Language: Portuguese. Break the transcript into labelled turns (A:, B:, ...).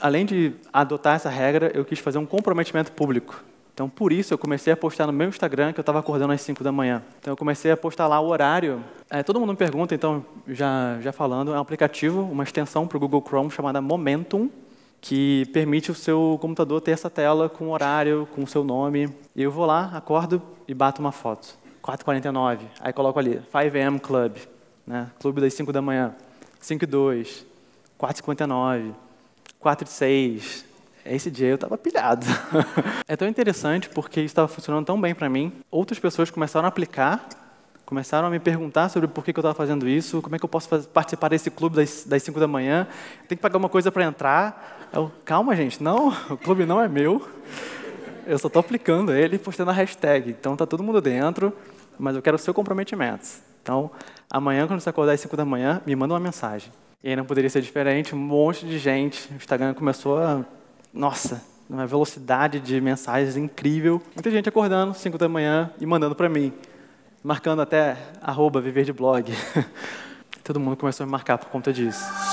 A: além de adotar essa regra, eu quis fazer um comprometimento público. Então, por isso, eu comecei a postar no meu Instagram que eu estava acordando às 5 da manhã. Então, eu comecei a postar lá o horário. É, todo mundo me pergunta, então, já, já falando, é um aplicativo, uma extensão para o Google Chrome chamada Momentum, que permite o seu computador ter essa tela com o horário, com o seu nome. E eu vou lá, acordo e bato uma foto. 4h49. Aí coloco ali, 5 am Club, né? clube das 5 da manhã. 5 e 2, 4h59. 4 de 6. Esse dia eu estava pilhado. é tão interessante porque isso estava funcionando tão bem para mim. Outras pessoas começaram a aplicar, começaram a me perguntar sobre por que, que eu estava fazendo isso, como é que eu posso fazer, participar desse clube das, 5 da manhã, tem que pagar uma coisa para entrar. Eu, calma, gente, não, o clube não é meu. Eu só estou aplicando ele e postando a hashtag. Então tá todo mundo dentro, mas eu quero o seu comprometimento. Então, amanhã, quando você acordar às 5 da manhã, me manda uma mensagem. E aí não poderia ser diferente, um monte de gente. O Instagram começou a. Nossa, uma velocidade de mensagens incrível. Muita gente acordando 5 da manhã e mandando para mim, marcando até arroba viver de blog. Todo mundo começou a me marcar por conta disso.